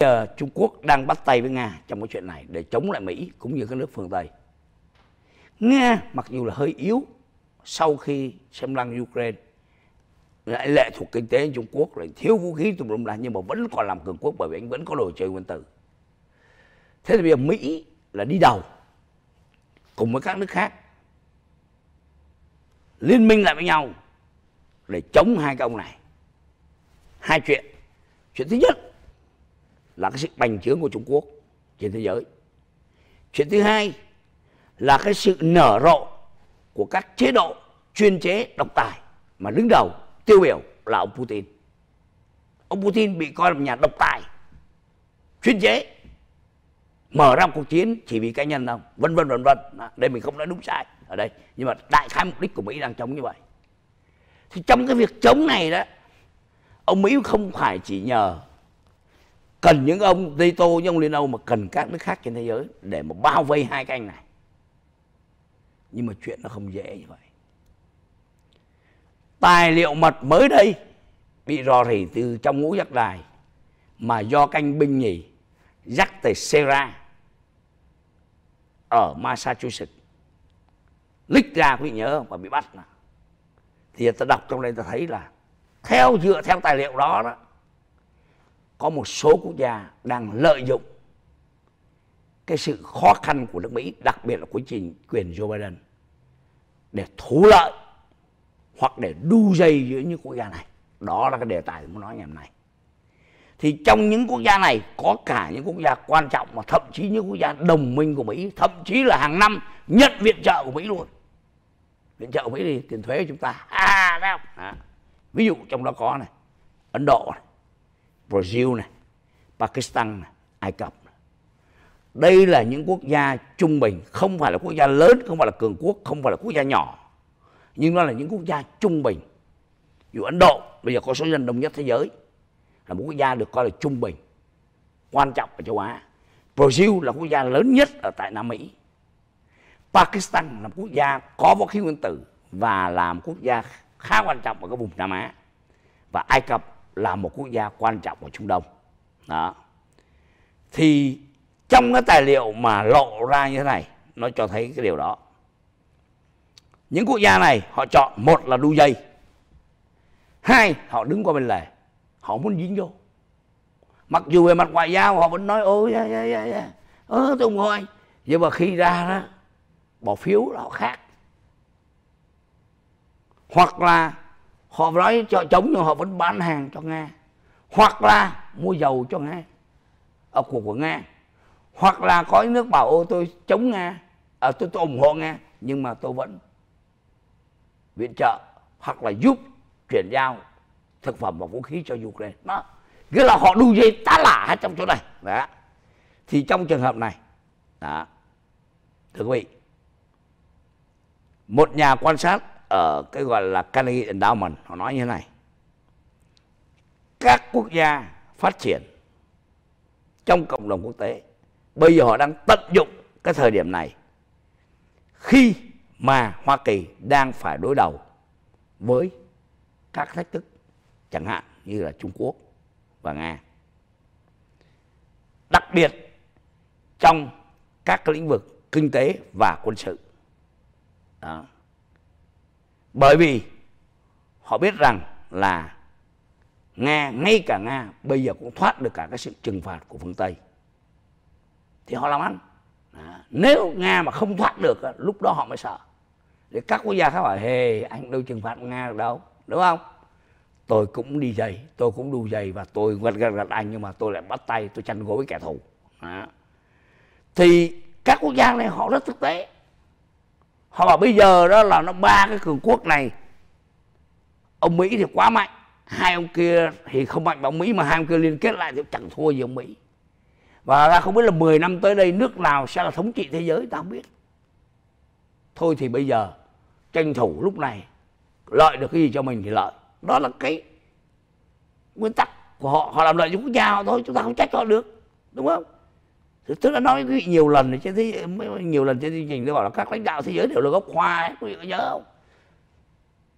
giờ Trung Quốc đang bắt tay với Nga trong cái chuyện này để chống lại Mỹ cũng như các nước phương Tây. Nga mặc dù là hơi yếu sau khi xâm lăng Ukraine lại lệ thuộc kinh tế Trung Quốc lại thiếu vũ khí tùm lum là nhưng mà vẫn còn làm cường quốc bởi vì anh vẫn có đồ chơi nguyên tử. Thế thì bây giờ Mỹ là đi đầu cùng với các nước khác liên minh lại với nhau để chống hai cái ông này. Hai chuyện. Chuyện thứ nhất là cái sự bành trướng của Trung Quốc trên thế giới. Chuyện thứ hai là cái sự nở rộ của các chế độ chuyên chế độc tài mà đứng đầu tiêu biểu là ông Putin. Ông Putin bị coi là nhà độc tài, chuyên chế, mở ra cuộc chiến chỉ vì cá nhân đâu, vân vân vân vân. Đây mình không nói đúng sai ở đây, nhưng mà đại khái mục đích của Mỹ đang chống như vậy. Thì trong cái việc chống này đó, ông Mỹ không phải chỉ nhờ cần những ông Tito những ông Liên Âu mà cần các nước khác trên thế giới để mà bao vây hai cái anh này nhưng mà chuyện nó không dễ như vậy tài liệu mật mới đây bị rò rỉ từ trong ngũ giác đài mà do canh binh nhì dắt tới Sera ở Massachusetts lích ra quý nhớ và bị bắt là thì ta đọc trong đây ta thấy là theo dựa theo tài liệu đó đó có một số quốc gia đang lợi dụng cái sự khó khăn của nước Mỹ, đặc biệt là quá trình quyền Joe Biden để thú lợi hoặc để đu dây giữa những quốc gia này. Đó là cái đề tài muốn nói ngày hôm nay. Thì trong những quốc gia này có cả những quốc gia quan trọng mà thậm chí những quốc gia đồng minh của Mỹ, thậm chí là hàng năm nhận viện trợ của Mỹ luôn. Viện trợ của Mỹ thì tiền thuế của chúng ta. À, đấy không? À. Ví dụ trong đó có này, Ấn Độ này, Brazil này, Pakistan này, Ai Cập này. Đây là những quốc gia trung bình, không phải là quốc gia lớn, không phải là cường quốc, không phải là quốc gia nhỏ. Nhưng nó là những quốc gia trung bình. Dù Ấn Độ bây giờ có số dân đông nhất thế giới là một quốc gia được coi là trung bình, quan trọng ở châu Á. Brazil là quốc gia lớn nhất ở tại Nam Mỹ. Pakistan là quốc gia có vũ khí nguyên tử và là một quốc gia khá quan trọng ở cái vùng Nam Á. Và Ai Cập là một quốc gia quan trọng của Trung Đông đó thì trong cái tài liệu mà lộ ra như thế này nó cho thấy cái điều đó những quốc gia này họ chọn một là đu dây hai họ đứng qua bên lề họ muốn dính vô mặc dù về mặt ngoại giao họ vẫn nói ôi dạ dạ dạ dạ ơ tôi ủng hộ anh nhưng mà khi ra đó bỏ phiếu là họ khác hoặc là họ nói cho chống nhưng họ vẫn bán hàng cho nga hoặc là mua dầu cho nga ở à, của của nga hoặc là có nước bảo ô tôi chống nga à, tôi, tôi ủng hộ nga nhưng mà tôi vẫn viện trợ hoặc là giúp chuyển giao thực phẩm và vũ khí cho ukraine đó nghĩa là họ đu dây tá lả hết trong chỗ này đó thì trong trường hợp này đó thưa quý vị một nhà quan sát ở ờ, cái gọi là Carnegie Endowment họ nói như thế này các quốc gia phát triển trong cộng đồng quốc tế bây giờ họ đang tận dụng cái thời điểm này khi mà Hoa Kỳ đang phải đối đầu với các thách thức chẳng hạn như là Trung Quốc và Nga. Đặc biệt trong các lĩnh vực kinh tế và quân sự. Đó bởi vì họ biết rằng là Nga, ngay cả Nga bây giờ cũng thoát được cả cái sự trừng phạt của phương Tây. Thì họ làm ăn. À, nếu Nga mà không thoát được, lúc đó họ mới sợ. Thì các quốc gia khác bảo, hề, anh đâu trừng phạt Nga được đâu, đúng không? Tôi cũng đi giày, tôi cũng đu giày và tôi gật gật gật anh nhưng mà tôi lại bắt tay, tôi chăn gối với kẻ thù. À. Thì các quốc gia này họ rất thực tế họ bảo bây giờ đó là nó ba cái cường quốc này ông mỹ thì quá mạnh hai ông kia thì không mạnh bằng mỹ mà hai ông kia liên kết lại thì chẳng thua gì ông mỹ và ra không biết là 10 năm tới đây nước nào sẽ là thống trị thế giới ta không biết thôi thì bây giờ tranh thủ lúc này lợi được cái gì cho mình thì lợi đó là cái nguyên tắc của họ họ làm lợi cho quốc gia họ thôi chúng ta không trách họ được đúng không tức là nói quý vị nhiều lần trên thế nhiều lần trên chương trình tôi bảo là các lãnh đạo thế giới đều là gốc khoa ấy, quý vị có nhớ không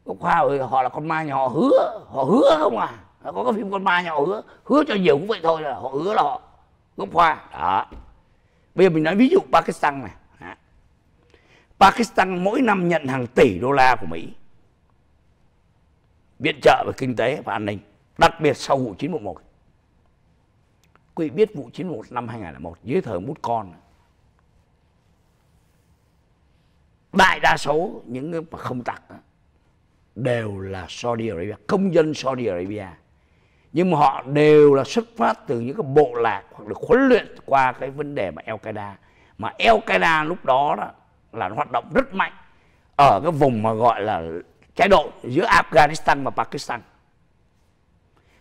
gốc khoa họ là con ma nhà họ hứa họ hứa không à có cái phim con ma nhà họ hứa hứa cho nhiều cũng vậy thôi là họ hứa là họ gốc khoa đó bây giờ mình nói ví dụ pakistan này pakistan mỗi năm nhận hàng tỷ đô la của mỹ viện trợ về kinh tế và an ninh đặc biệt sau vụ 911 quý biết vụ 91 năm 2001 dưới thời mút con đại đa số những mà không tặc đều là Saudi Arabia công dân Saudi Arabia nhưng mà họ đều là xuất phát từ những cái bộ lạc hoặc được huấn luyện qua cái vấn đề mà Al Qaeda mà Al Qaeda lúc đó, đó là nó hoạt động rất mạnh ở cái vùng mà gọi là trái độ giữa Afghanistan và Pakistan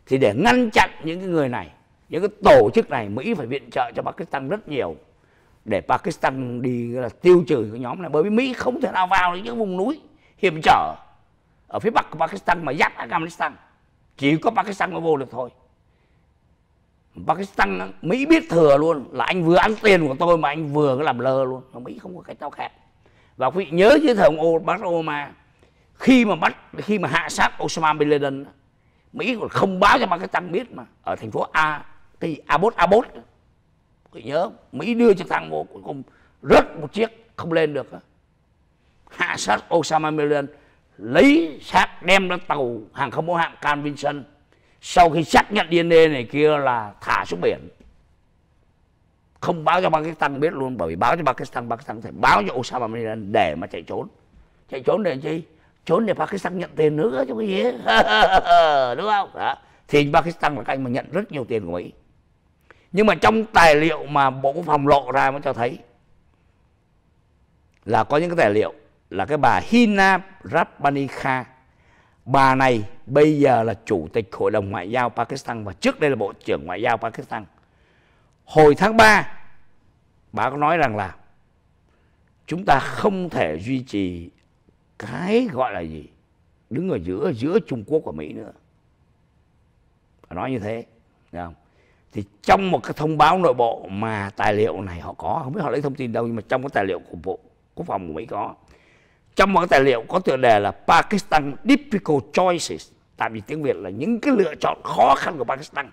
thì để ngăn chặn những cái người này những cái tổ chức này Mỹ phải viện trợ cho Pakistan rất nhiều để Pakistan đi là tiêu trừ cái nhóm này bởi vì Mỹ không thể nào vào được những vùng núi hiểm trở ở phía bắc của Pakistan mà giáp Afghanistan chỉ có Pakistan mới vô được thôi Pakistan Mỹ biết thừa luôn là anh vừa ăn tiền của tôi mà anh vừa làm lơ luôn mà Mỹ không có cách nào khác và quý vị nhớ dưới thời ông Barack Obama khi mà bắt khi mà hạ sát Osama bin Laden Mỹ còn không báo cho Pakistan biết mà ở thành phố A cái A4 a nhớ Mỹ đưa trực thăng một cuối cùng rớt một chiếc không lên được hạ sát Osama bin Laden lấy xác đem lên tàu hàng không mẫu hạm Can Vinson sau khi xác nhận DNA này kia là thả xuống biển không báo cho Pakistan biết luôn bởi vì báo cho Pakistan Pakistan phải báo cho Osama bin Laden để mà chạy trốn chạy trốn để chi trốn để Pakistan nhận tiền nữa chứ cái gì đúng không đó. thì Pakistan là cái anh mà nhận rất nhiều tiền của Mỹ nhưng mà trong tài liệu mà bộ quốc phòng lộ ra mới cho thấy là có những cái tài liệu là cái bà Hina Rabbanikha bà này bây giờ là chủ tịch hội đồng ngoại giao Pakistan và trước đây là bộ trưởng ngoại giao Pakistan hồi tháng 3 bà có nói rằng là chúng ta không thể duy trì cái gọi là gì đứng ở giữa giữa Trung Quốc và Mỹ nữa nói như thế không? thì trong một cái thông báo nội bộ mà tài liệu này họ có không biết họ lấy thông tin đâu nhưng mà trong cái tài liệu của bộ quốc phòng của mỹ có trong một cái tài liệu có tựa đề là Pakistan difficult choices tạm dịch tiếng việt là những cái lựa chọn khó khăn của Pakistan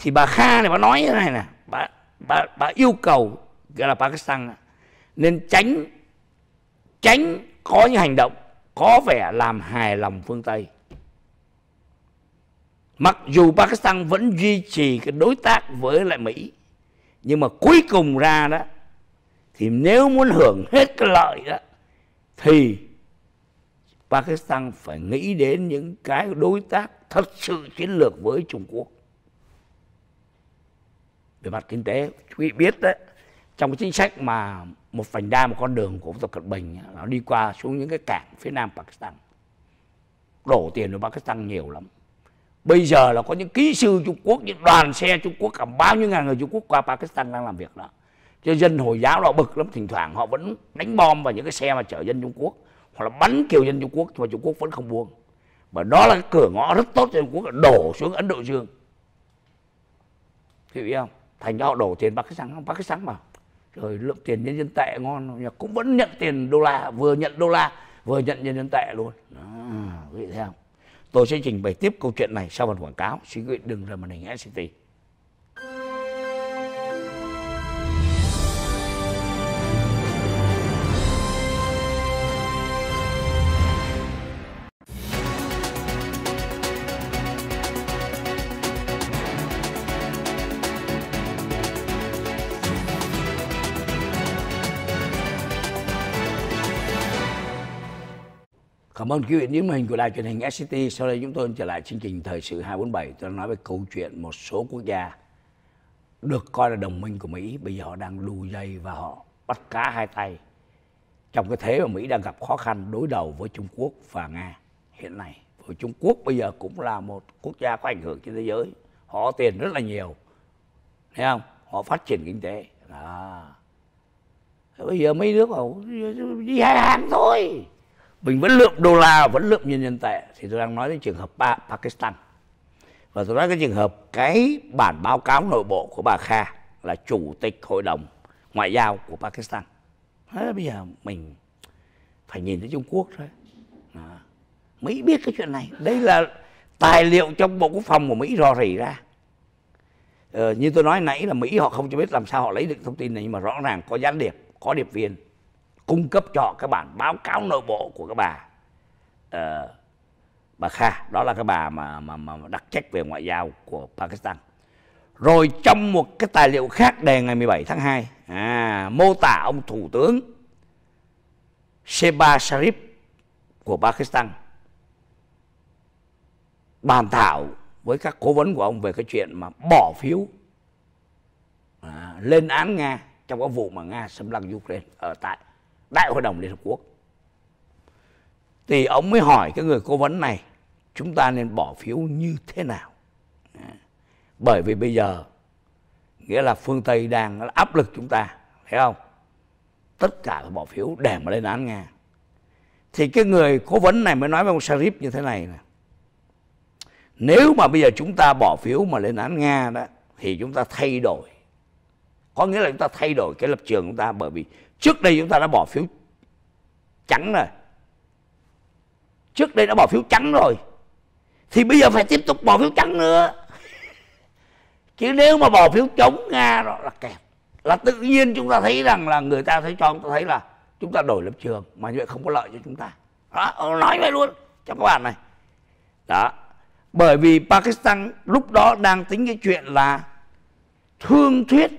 thì bà Kha này bà nói như thế này nè bà bà bà yêu cầu gọi là Pakistan nên tránh tránh có những hành động có vẻ làm hài lòng phương Tây mặc dù Pakistan vẫn duy trì cái đối tác với lại Mỹ nhưng mà cuối cùng ra đó thì nếu muốn hưởng hết cái lợi đó thì Pakistan phải nghĩ đến những cái đối tác thật sự chiến lược với Trung Quốc về mặt kinh tế quý vị biết đấy trong cái chính sách mà một vành đai một con đường của tập cận bình nó đi qua xuống những cái cảng phía nam pakistan đổ tiền vào pakistan nhiều lắm bây giờ là có những kỹ sư Trung Quốc những đoàn xe Trung Quốc cả bao nhiêu ngàn người Trung Quốc qua Pakistan đang làm việc đó cho dân hồi giáo họ bực lắm thỉnh thoảng họ vẫn đánh bom vào những cái xe mà chở dân Trung Quốc hoặc là bắn kiểu dân Trung Quốc mà Trung Quốc vẫn không buông và đó là cái cửa ngõ rất tốt cho Trung Quốc đổ xuống Ấn Độ Dương hiểu không thành ra họ đổ tiền Pakistan Pakistan mà rồi lượng tiền nhân dân tệ ngon cũng vẫn nhận tiền đô la vừa nhận đô la vừa nhận nhân dân tệ luôn đó, quý vị thấy không Tôi sẽ trình bày tiếp câu chuyện này sau phần quảng cáo. Xin quý vị đừng rời màn hình SCT. Cảm ơn quý vị những hình của đài truyền hình SCT. Sau đây chúng tôi trở lại chương trình Thời sự 247. Tôi nói về câu chuyện một số quốc gia được coi là đồng minh của Mỹ. Bây giờ họ đang đu dây và họ bắt cá hai tay. Trong cái thế mà Mỹ đang gặp khó khăn đối đầu với Trung Quốc và Nga hiện nay. với Trung Quốc bây giờ cũng là một quốc gia có ảnh hưởng trên thế giới. Họ tiền rất là nhiều. Thấy không? Họ phát triển kinh tế. À. Bây giờ mấy nước họ đi hai hàng thôi mình vẫn lượm đô la vẫn lượm nhân dân tệ thì tôi đang nói đến trường hợp Pakistan và tôi nói cái trường hợp cái bản báo cáo nội bộ của bà Kha là chủ tịch hội đồng ngoại giao của Pakistan thế bây giờ mình phải nhìn tới Trung Quốc thôi Đó. Mỹ biết cái chuyện này đây là tài liệu trong bộ quốc phòng của Mỹ rò rỉ ra ờ, như tôi nói nãy là Mỹ họ không cho biết làm sao họ lấy được thông tin này nhưng mà rõ ràng có gián điệp có điệp viên cung cấp cho các bản báo cáo nội bộ của các bà uh, bà Kha đó là cái bà mà mà mà đặc trách về ngoại giao của Pakistan rồi trong một cái tài liệu khác đề ngày 17 tháng 2 à, mô tả ông thủ tướng Sheba Sharif của Pakistan bàn thảo với các cố vấn của ông về cái chuyện mà bỏ phiếu à, lên án Nga trong cái vụ mà Nga xâm lăng Ukraine ở tại Đại hội đồng Liên Hợp Quốc. Thì ông mới hỏi cái người cố vấn này, chúng ta nên bỏ phiếu như thế nào? Bởi vì bây giờ, nghĩa là phương Tây đang áp lực chúng ta, thấy không? Tất cả bỏ phiếu để mà lên án Nga. Thì cái người cố vấn này mới nói với ông Sharif như thế này nè, nếu mà bây giờ chúng ta bỏ phiếu mà lên án Nga đó thì chúng ta thay đổi có nghĩa là chúng ta thay đổi cái lập trường của chúng ta bởi vì trước đây chúng ta đã bỏ phiếu trắng rồi trước đây đã bỏ phiếu trắng rồi thì bây giờ phải tiếp tục bỏ phiếu trắng nữa chứ nếu mà bỏ phiếu chống nga đó là kẹt là tự nhiên chúng ta thấy rằng là người ta thấy cho chúng ta thấy là chúng ta đổi lập trường mà như vậy không có lợi cho chúng ta đó, nói vậy luôn cho các bạn này đó bởi vì pakistan lúc đó đang tính cái chuyện là thương thuyết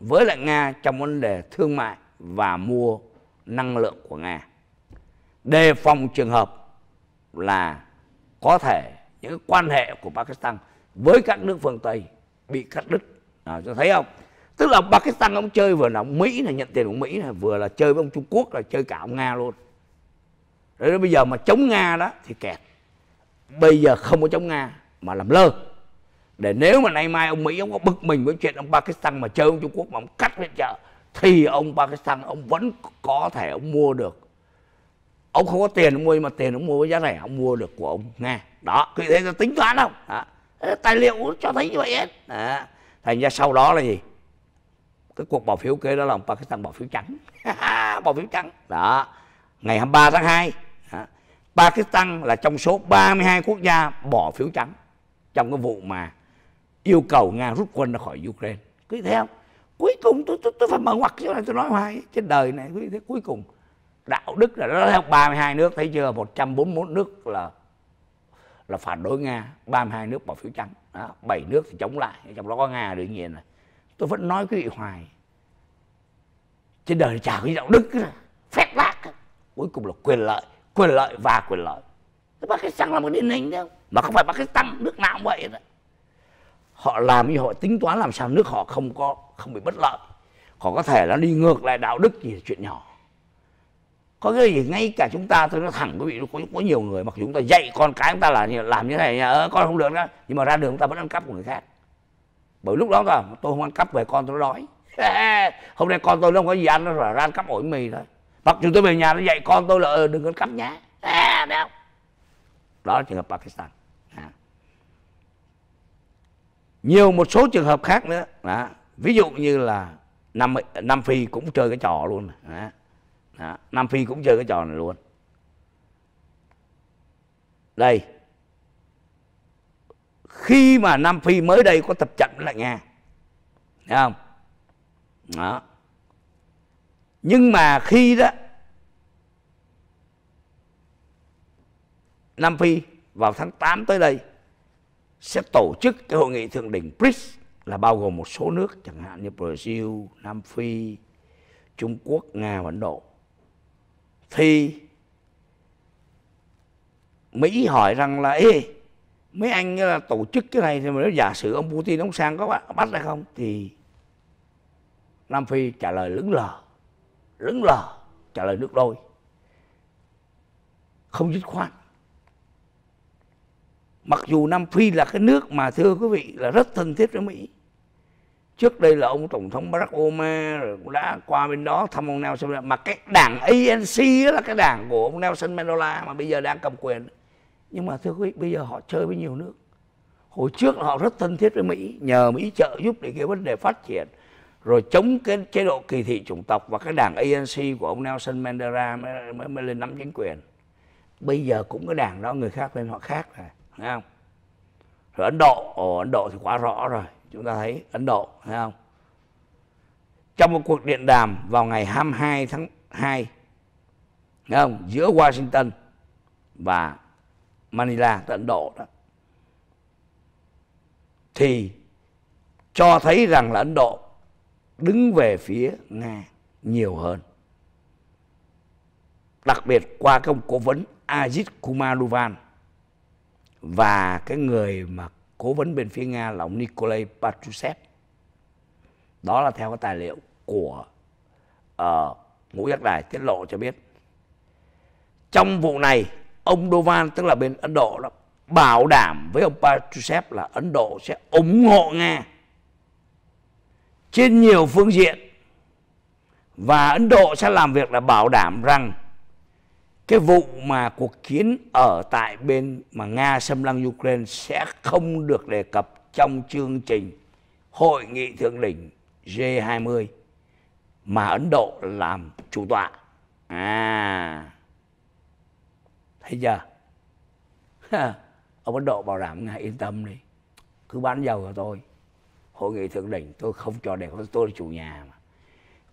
với lại nga trong vấn đề thương mại và mua năng lượng của Nga. Đề phòng trường hợp là có thể những quan hệ của Pakistan với các nước phương Tây bị cắt đứt. À, cho thấy không? Tức là Pakistan ông chơi vừa là Mỹ là nhận tiền của Mỹ là vừa là chơi với ông Trung Quốc là chơi cả ông Nga luôn. Đấy bây giờ mà chống Nga đó thì kẹt. Bây giờ không có chống Nga mà làm lơ. Để nếu mà nay mai ông Mỹ ông có bực mình với chuyện ông Pakistan mà chơi ông Trung Quốc mà ông cắt viện trợ thì ông Pakistan ông vẫn có thể ông mua được ông không có tiền ông mua nhưng mà tiền ông mua với giá rẻ ông mua được của ông nghe đó cái thế là tính toán không đó. tài liệu cho thấy như vậy hết đó. thành ra sau đó là gì cái cuộc bỏ phiếu kế đó là ông Pakistan bỏ phiếu trắng bỏ phiếu trắng đó ngày 23 tháng 2 đó. Pakistan là trong số 32 quốc gia bỏ phiếu trắng trong cái vụ mà yêu cầu Nga rút quân ra khỏi Ukraine cứ thế không cuối cùng tôi tôi, tôi phải mở ngoặt chỗ này tôi nói hoài trên đời này quý thế cuối cùng đạo đức là nó học 32 nước thấy chưa 141 nước là là phản đối Nga 32 nước bỏ phiếu trắng đó, 7 nước thì chống lại trong đó có Nga đương nhiên này tôi vẫn nói quý vị hoài trên đời chả có đạo đức phép lác cuối cùng là quyền lợi quyền lợi và quyền lợi Pakistan là một điển hình đâu mà không phải Pakistan nước nào cũng vậy đó họ làm như họ tính toán làm sao nước họ không có không bị bất lợi họ có thể là đi ngược lại đạo đức gì chuyện nhỏ có cái gì ngay cả chúng ta tôi nói thẳng quý vị có, có nhiều người mặc dù chúng ta dạy con cái chúng ta là làm như thế này ờ, con không được đó nhưng mà ra đường chúng ta vẫn ăn cắp của người khác bởi lúc đó tôi không ăn cắp về con tôi đói hôm nay con tôi nó không có gì ăn nó là ra ăn cắp ổi mì thôi mặc dù tôi về nhà nó dạy con tôi là ờ, đừng ăn cắp nhá à, đó là trường hợp pakistan nhiều một số trường hợp khác nữa đó. ví dụ như là nam nam phi cũng chơi cái trò luôn đó. Đó. nam phi cũng chơi cái trò này luôn đây khi mà nam phi mới đây có tập trận lại nghe thấy không đó nhưng mà khi đó nam phi vào tháng 8 tới đây sẽ tổ chức cái hội nghị thượng đỉnh BRICS là bao gồm một số nước chẳng hạn như Brazil, Nam Phi, Trung Quốc, Nga và Ấn Độ. Thì Mỹ hỏi rằng là Ê, mấy anh là ờ, tổ chức cái này thì mà nếu giả sử ông Putin ông sang có bắt hay không thì Nam Phi trả lời lững lờ, lững lờ trả lời nước đôi, không dứt khoát. Mặc dù Nam Phi là cái nước mà thưa quý vị là rất thân thiết với Mỹ. Trước đây là ông Tổng thống Barack Obama rồi cũng đã qua bên đó thăm ông Nelson Mandela. Mà cái đảng ANC là cái đảng của ông Nelson Mandela mà bây giờ đang cầm quyền. Nhưng mà thưa quý vị, bây giờ họ chơi với nhiều nước. Hồi trước họ rất thân thiết với Mỹ, nhờ Mỹ trợ giúp để cái vấn đề phát triển rồi chống cái chế độ kỳ thị chủng tộc và cái đảng ANC của ông Nelson Mandela mới, mới, mới lên nắm chính quyền. Bây giờ cũng cái đảng đó người khác lên họ khác rồi thấy không rồi ấn độ ồ ấn độ thì quá rõ rồi chúng ta thấy ấn độ thấy không trong một cuộc điện đàm vào ngày 22 tháng 2 thấy không giữa washington và manila tại ấn độ đó thì cho thấy rằng là ấn độ đứng về phía nga nhiều hơn đặc biệt qua công cố vấn Ajit Kumar Duvan và cái người mà cố vấn bên phía Nga là ông Nikolai Patrushev. Đó là theo cái tài liệu của uh, Ngũ Giác Đài tiết lộ cho biết. Trong vụ này, ông Dovan tức là bên Ấn Độ đó bảo đảm với ông Patrushev là Ấn Độ sẽ ủng hộ Nga trên nhiều phương diện và Ấn Độ sẽ làm việc là bảo đảm rằng cái vụ mà cuộc chiến ở tại bên mà Nga xâm lăng Ukraine sẽ không được đề cập trong chương trình hội nghị thượng đỉnh G20 mà Ấn Độ làm chủ tọa. À. Thấy chưa? Ông Ấn Độ bảo đảm nga yên tâm đi. Cứ bán dầu cho tôi. Hội nghị thượng đỉnh tôi không cho để tôi là chủ nhà mà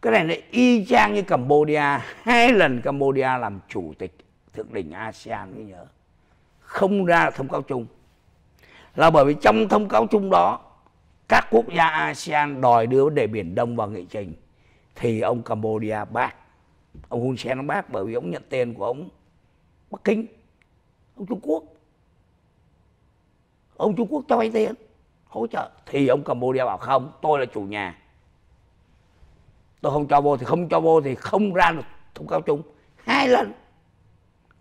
cái này nó y chang như Cambodia hai lần Cambodia làm chủ tịch thượng đỉnh ASEAN mới nhớ không ra thông cáo chung là bởi vì trong thông cáo chung đó các quốc gia ASEAN đòi đưa vấn đề Biển Đông vào nghị trình thì ông Cambodia bác ông Hun Sen bác bởi vì ông nhận tiền của ông Bắc Kinh ông Trung Quốc ông Trung Quốc cho vay tiền hỗ trợ thì ông Cambodia bảo không tôi là chủ nhà tôi không cho vô thì không cho vô thì không ra được thùng cao chung hai lần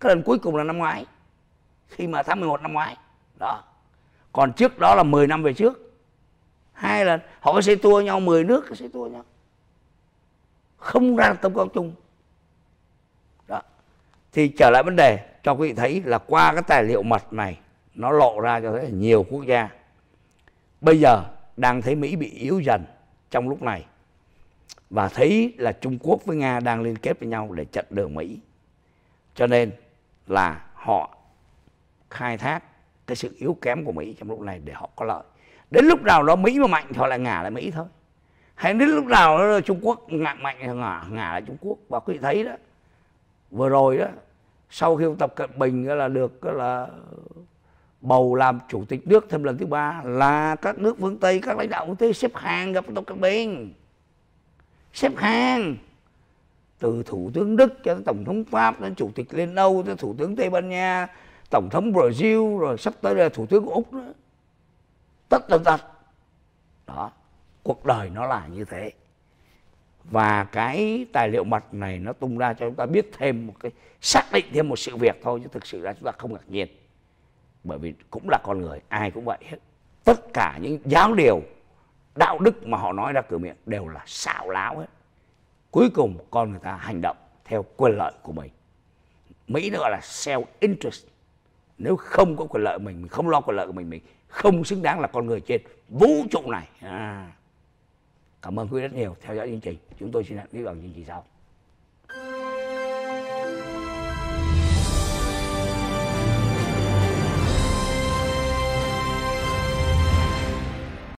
cái lần cuối cùng là năm ngoái khi mà tháng 11 năm ngoái đó còn trước đó là 10 năm về trước hai lần họ có xây tua nhau 10 nước có xây tua nhau không ra được tông cao chung đó thì trở lại vấn đề cho quý vị thấy là qua cái tài liệu mật này nó lộ ra cho thấy là nhiều quốc gia bây giờ đang thấy Mỹ bị yếu dần trong lúc này và thấy là Trung Quốc với Nga đang liên kết với nhau để chặn đường Mỹ. Cho nên là họ khai thác cái sự yếu kém của Mỹ trong lúc này để họ có lợi. Đến lúc nào đó Mỹ mà mạnh thì họ lại ngả lại Mỹ thôi. Hay đến lúc nào đó Trung Quốc ngạ mạnh thì ngả, ngả lại Trung Quốc. Và quý vị thấy đó, vừa rồi đó, sau khi ông Tập Cận Bình là được là bầu làm chủ tịch nước thêm lần thứ ba là các nước phương Tây, các lãnh đạo quốc tế xếp hàng gặp ông Tập Cận Bình xếp hàng từ thủ tướng đức cho tới tổng thống pháp đến chủ tịch liên âu tới thủ tướng tây ban nha tổng thống brazil rồi sắp tới là thủ tướng úc nữa tất tần tật đó cuộc đời nó là như thế và cái tài liệu mật này nó tung ra cho chúng ta biết thêm một cái xác định thêm một sự việc thôi chứ thực sự là chúng ta không ngạc nhiên bởi vì cũng là con người ai cũng vậy hết tất cả những giáo điều đạo đức mà họ nói ra cửa miệng đều là xạo láo hết cuối cùng con người ta hành động theo quyền lợi của mình mỹ nó gọi là self interest nếu không có quyền lợi mình mình không lo quyền lợi của mình mình không xứng đáng là con người trên vũ trụ này à. cảm ơn quý rất nhiều theo dõi chương trình chúng tôi xin hẹn quý vào chương trình sau